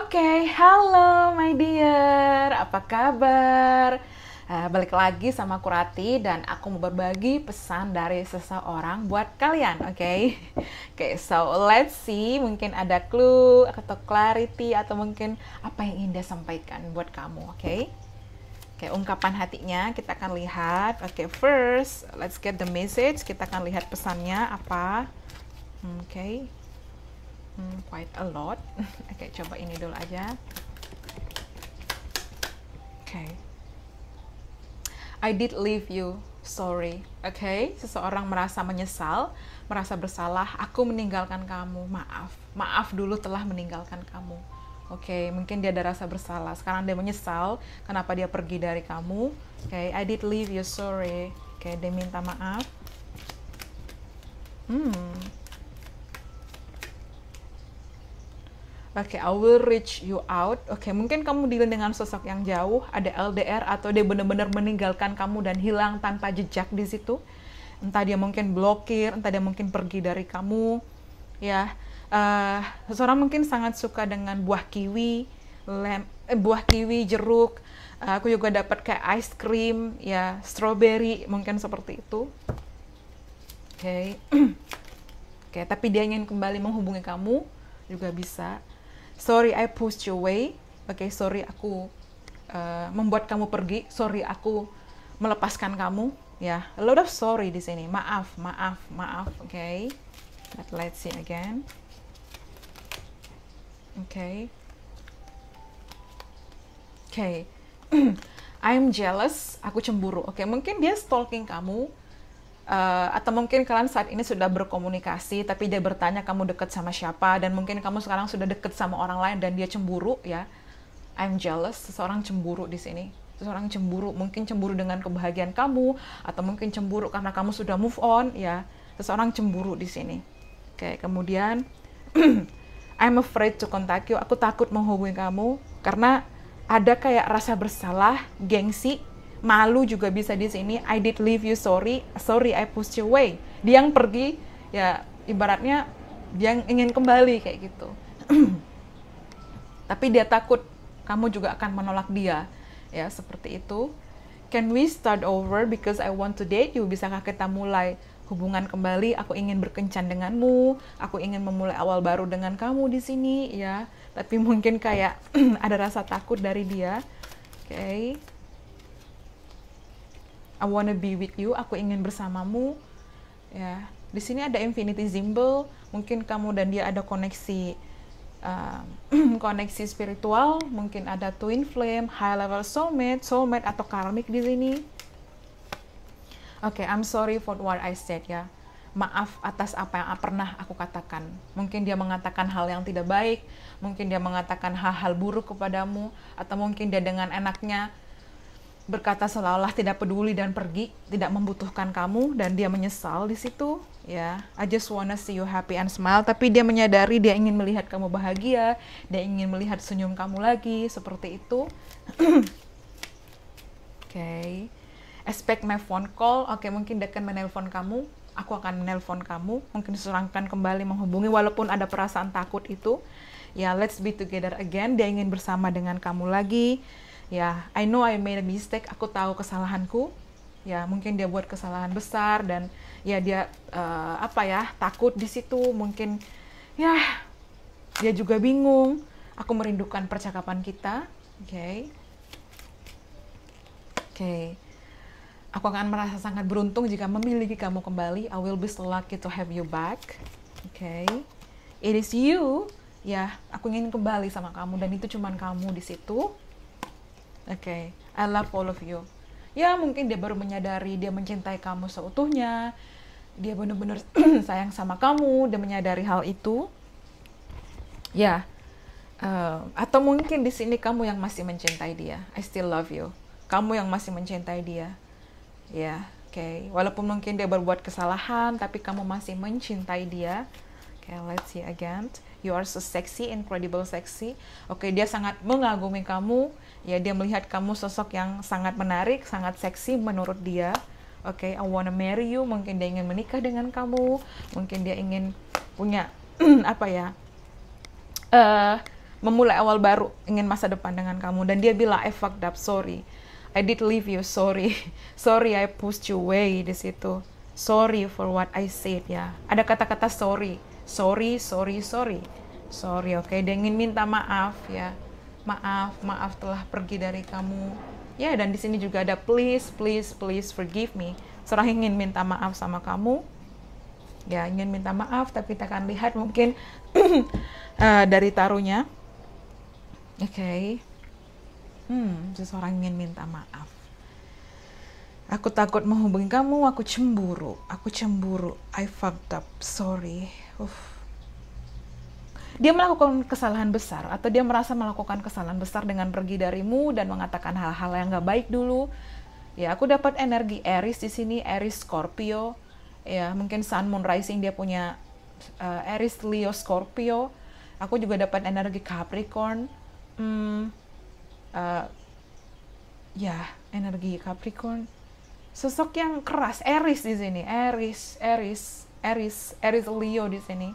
Oke, okay, halo my dear, apa kabar? Uh, balik lagi sama Kurati dan aku mau berbagi pesan dari seseorang buat kalian, oke? Okay? Oke, okay, so let's see, mungkin ada clue atau clarity atau mungkin apa yang ingin dia sampaikan buat kamu, oke? Okay? Oke, okay, ungkapan hatinya kita akan lihat. Oke, okay, first, let's get the message. Kita akan lihat pesannya apa. Hmm, oke. Okay hmm, quite a lot oke okay, coba ini dulu aja oke okay. I did leave you sorry oke okay? seseorang merasa menyesal merasa bersalah aku meninggalkan kamu maaf maaf dulu telah meninggalkan kamu Oke, okay, mungkin dia ada rasa bersalah. Sekarang dia menyesal kenapa dia pergi dari kamu. Oke, okay, I did leave you, sorry. Oke, okay, dia minta maaf. Hmm, Oke, okay, I will reach you out. Oke, okay, mungkin kamu dilihat dengan sosok yang jauh, ada LDR atau dia benar-benar meninggalkan kamu dan hilang tanpa jejak di situ. Entah dia mungkin blokir, entah dia mungkin pergi dari kamu. Ya, uh, seseorang mungkin sangat suka dengan buah kiwi, lem, eh, buah kiwi, jeruk. Uh, aku juga dapat kayak ice cream, ya, strawberry, mungkin seperti itu. Oke, okay. oke, okay, tapi dia ingin kembali menghubungi kamu juga bisa sorry I pushed you away, oke okay, sorry aku uh, membuat kamu pergi, sorry aku melepaskan kamu, ya yeah. a lot of sorry di sini, maaf, maaf, maaf, oke, okay. but let's see again, oke, okay. oke, okay. I'm jealous, aku cemburu, oke okay, mungkin dia stalking kamu, uh, atau mungkin kalian saat ini sudah berkomunikasi tapi dia bertanya kamu deket sama siapa dan mungkin kamu sekarang sudah deket sama orang lain dan dia cemburu ya I'm jealous seseorang cemburu di sini seseorang cemburu mungkin cemburu dengan kebahagiaan kamu atau mungkin cemburu karena kamu sudah move on ya seseorang cemburu di sini oke kemudian I'm afraid to contact you aku takut menghubungi kamu karena ada kayak rasa bersalah gengsi malu juga bisa di sini I did leave you sorry sorry I pushed you away dia yang pergi ya ibaratnya dia yang ingin kembali kayak gitu tapi dia takut kamu juga akan menolak dia ya seperti itu can we start over because I want to date you bisakah kita mulai hubungan kembali, aku ingin berkencan denganmu, aku ingin memulai awal baru dengan kamu di sini ya. Tapi mungkin kayak ada rasa takut dari dia. Oke. Okay. I wanna be with you, aku ingin bersamamu. Ya, di sini ada infinity symbol, mungkin kamu dan dia ada koneksi uh, koneksi spiritual, mungkin ada twin flame, high level soulmate, soulmate atau karmic di sini. Oke, okay, I'm sorry for what I said ya. Maaf atas apa yang pernah aku katakan. Mungkin dia mengatakan hal yang tidak baik, mungkin dia mengatakan hal-hal buruk kepadamu, atau mungkin dia dengan enaknya berkata seolah-olah tidak peduli dan pergi, tidak membutuhkan kamu dan dia menyesal di situ, ya. I just wanna see you happy and smile, tapi dia menyadari dia ingin melihat kamu bahagia, dia ingin melihat senyum kamu lagi, seperti itu. Oke. Okay. Expect my phone call. Oke, okay, mungkin akan menelpon kamu. Aku akan menelpon kamu. Mungkin serangkan kembali menghubungi walaupun ada perasaan takut itu. Ya, let's be together again. Dia ingin bersama dengan kamu lagi ya I know I made a mistake aku tahu kesalahanku ya mungkin dia buat kesalahan besar dan ya dia uh, apa ya takut di situ mungkin ya dia juga bingung aku merindukan percakapan kita oke okay. oke okay. aku akan merasa sangat beruntung jika memiliki kamu kembali I will be so lucky to have you back oke okay. it is you ya aku ingin kembali sama kamu dan itu cuman kamu di situ Oke, okay. I love all of you. Ya mungkin dia baru menyadari dia mencintai kamu seutuhnya, dia benar-benar sayang sama kamu, dia menyadari hal itu. Ya, uh, atau mungkin di sini kamu yang masih mencintai dia. I still love you. Kamu yang masih mencintai dia. Ya, yeah, oke. Okay. Walaupun mungkin dia berbuat kesalahan, tapi kamu masih mencintai dia. Okay, let's see again you are so sexy, incredible sexy. Oke, okay, dia sangat mengagumi kamu. Ya, dia melihat kamu sosok yang sangat menarik, sangat seksi menurut dia. Oke, okay, I wanna marry you. Mungkin dia ingin menikah dengan kamu. Mungkin dia ingin punya apa ya? Uh, memulai awal baru, ingin masa depan dengan kamu. Dan dia bilang, I fucked up, sorry. I did leave you, sorry. Sorry I pushed you away di situ. Sorry for what I said ya. Ada kata-kata sorry sorry, sorry, sorry. Sorry, oke. Okay? Dia minta maaf ya. Maaf, maaf telah pergi dari kamu. Ya, dan di sini juga ada please, please, please forgive me. Seorang ingin minta maaf sama kamu. Ya, ingin minta maaf, tapi kita akan lihat mungkin uh, dari taruhnya. Oke. Okay. Hmm, seseorang ingin minta maaf. Aku takut menghubungi kamu, aku cemburu, aku cemburu. I fucked up, sorry Uf. Dia melakukan kesalahan besar atau dia merasa melakukan kesalahan besar dengan pergi darimu dan mengatakan hal-hal yang gak baik dulu. Ya, aku dapat energi Aries di sini, Aries Scorpio. Ya, mungkin Sun Moon Rising dia punya uh, Aries Leo Scorpio. Aku juga dapat energi Capricorn. Hmm, uh, ya, energi Capricorn. Sosok yang keras, Aries di sini, Aries, Aries Aries Aries Leo di sini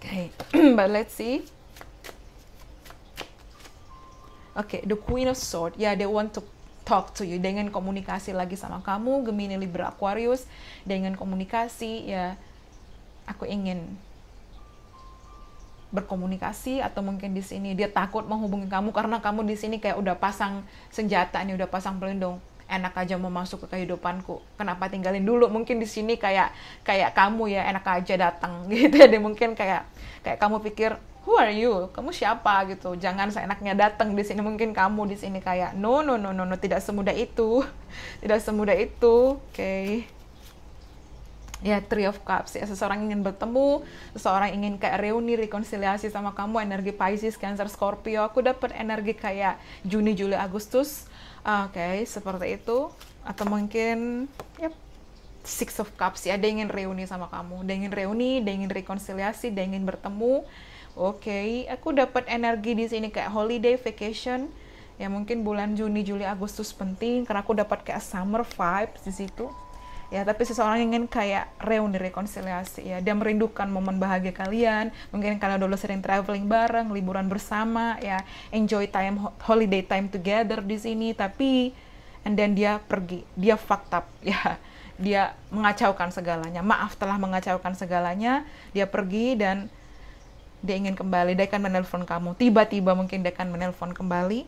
okay but let's see okay the Queen of ya, yeah they want to talk to you dengan komunikasi lagi sama kamu Gemini Libra Aquarius dengan komunikasi ya aku ingin berkomunikasi atau mungkin di sini dia takut menghubungi kamu karena kamu di sini kayak udah pasang senjata nih udah pasang pelindung enak aja mau masuk ke kehidupanku kenapa tinggalin dulu mungkin di sini kayak kayak kamu ya enak aja datang gitu ya mungkin kayak kayak kamu pikir who are you kamu siapa gitu jangan seenaknya datang di sini mungkin kamu di sini kayak no no no no no tidak semudah itu tidak semudah itu oke okay ya Three of Cups ya seseorang ingin bertemu seseorang ingin kayak reuni rekonsiliasi sama kamu energi Pisces Cancer Scorpio aku dapat energi kayak Juni Juli Agustus ah, oke okay, seperti itu atau mungkin yep, Six of Cups ya dia ingin reuni sama kamu dia ingin reuni dia ingin rekonsiliasi dia ingin bertemu oke okay, aku dapat energi di sini kayak holiday vacation ya mungkin bulan Juni Juli Agustus penting karena aku dapat kayak summer vibes di situ ya tapi seseorang ingin kayak reuni rekonsiliasi ya dia merindukan momen bahagia kalian mungkin kalian dulu sering traveling bareng liburan bersama ya enjoy time holiday time together di sini tapi and then dia pergi dia fucked up ya dia mengacaukan segalanya maaf telah mengacaukan segalanya dia pergi dan dia ingin kembali dia akan menelpon kamu tiba-tiba mungkin dia akan menelpon kembali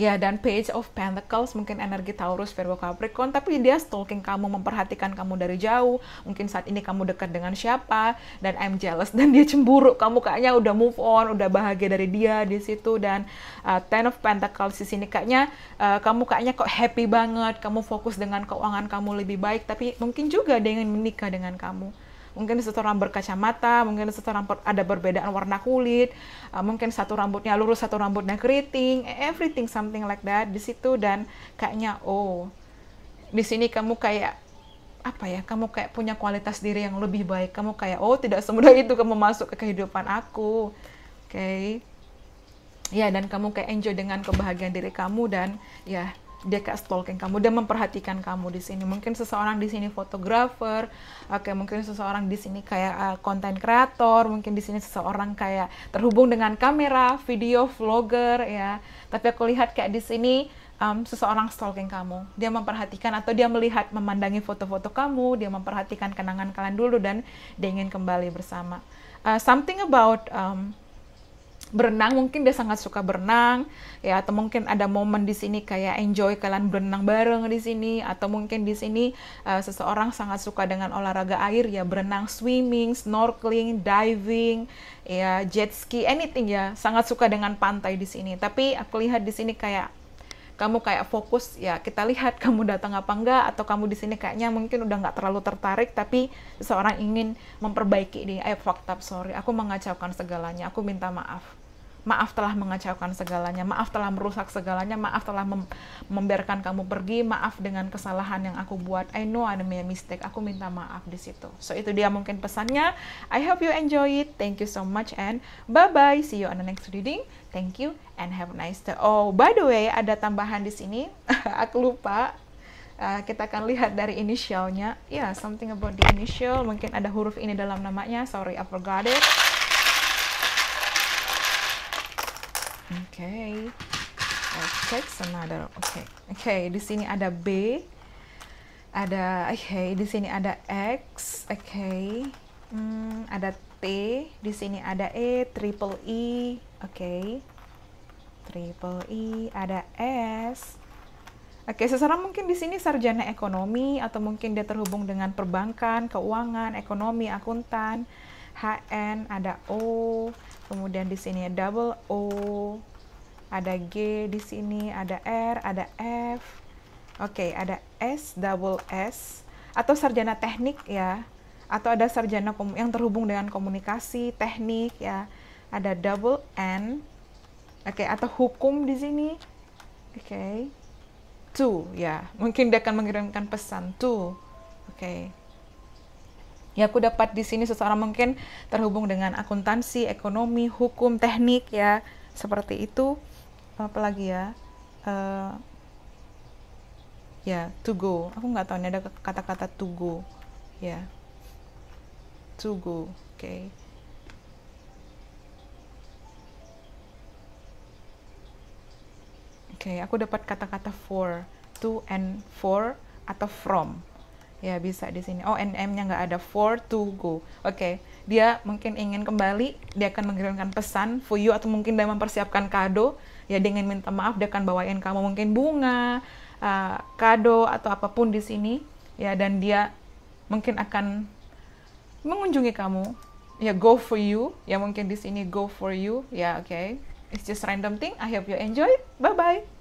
ya dan page of pentacles mungkin energi Taurus Virgo Capricorn tapi dia stalking kamu memperhatikan kamu dari jauh mungkin saat ini kamu dekat dengan siapa dan I'm jealous dan dia cemburu kamu kayaknya udah move on udah bahagia dari dia di situ dan uh, ten of pentacles di sini kayaknya uh, kamu kayaknya kok happy banget kamu fokus dengan keuangan kamu lebih baik tapi mungkin juga dia ingin menikah dengan kamu mungkin satu orang berkacamata, mungkin satu orang ada perbedaan warna kulit, uh, mungkin satu rambutnya lurus, satu rambutnya keriting, everything something like that di situ dan kayaknya oh di sini kamu kayak apa ya kamu kayak punya kualitas diri yang lebih baik kamu kayak oh tidak semudah itu kamu masuk ke kehidupan aku oke okay. ya dan kamu kayak enjoy dengan kebahagiaan diri kamu dan ya dia kayak stalking kamu dia memperhatikan kamu di sini mungkin seseorang di sini fotografer oke mungkin seseorang di sini kayak konten eh, uh, kreator mungkin di sini seseorang kayak terhubung dengan kamera video vlogger ya tapi aku lihat kayak di sini um, seseorang stalking kamu dia memperhatikan atau dia melihat memandangi foto-foto kamu dia memperhatikan kenangan kalian dulu dan dia ingin kembali bersama uh, something about um, berenang mungkin dia sangat suka berenang ya atau mungkin ada momen di sini kayak enjoy kalian berenang bareng di sini atau mungkin di sini uh, seseorang sangat suka dengan olahraga air ya berenang swimming snorkeling diving ya jet ski anything ya sangat suka dengan pantai di sini tapi aku lihat di sini kayak kamu kayak fokus ya kita lihat kamu datang apa enggak atau kamu di sini kayaknya mungkin udah nggak terlalu tertarik tapi seseorang ingin memperbaiki ini eh fucked up sorry aku mengacaukan segalanya aku minta maaf Maaf telah mengacaukan segalanya, maaf telah merusak segalanya, maaf telah mem membiarkan kamu pergi, maaf dengan kesalahan yang aku buat. I know I made a mistake. Aku minta maaf di situ. So itu dia mungkin pesannya. I hope you enjoy it. Thank you so much and bye-bye. See you on the next reading. Thank you and have a nice day. Oh, by the way, ada tambahan di sini. aku lupa. Uh, kita akan lihat dari inisialnya. Ya, yeah, something about the initial. Mungkin ada huruf ini dalam namanya. Sorry, I forgot it. Okay. I'll take another. Okay. Okay, di sini ada B. Ada okay, di sini ada X. Okay. Hmm, ada T, di sini ada E, triple E. Oke. Okay. Triple E, ada S. Oke, okay, seseorang mungkin di sini sarjana ekonomi atau mungkin dia terhubung dengan perbankan, keuangan, ekonomi, akuntan HN, ada O, kemudian di sini double O, ada G di sini, ada R, ada F. Oke, okay, ada S, double S, atau sarjana teknik ya, atau ada sarjana yang terhubung dengan komunikasi, teknik ya, ada double N, oke, okay, atau hukum di sini, oke, okay. ya, mungkin dia akan mengirimkan pesan tuh oke. Okay ya aku dapat di sini seseorang mungkin terhubung dengan akuntansi, ekonomi, hukum, teknik ya seperti itu apalagi ya uh, ya yeah, to go aku nggak tahu ini ada kata-kata to go ya yeah. to go oke okay. oke okay, aku dapat kata-kata for to and for atau from Ya, bisa di sini. Oh, NM-nya nggak ada for to go. Oke, okay. dia mungkin ingin kembali, dia akan mengirimkan pesan for you atau mungkin dia mempersiapkan kado. Ya, dia ingin minta maaf dia akan bawain kamu mungkin bunga, uh, kado atau apapun di sini. Ya, dan dia mungkin akan mengunjungi kamu. Ya, go for you. Ya, mungkin di sini go for you. Ya, oke. Okay. It's just random thing. I hope you enjoy. Bye-bye.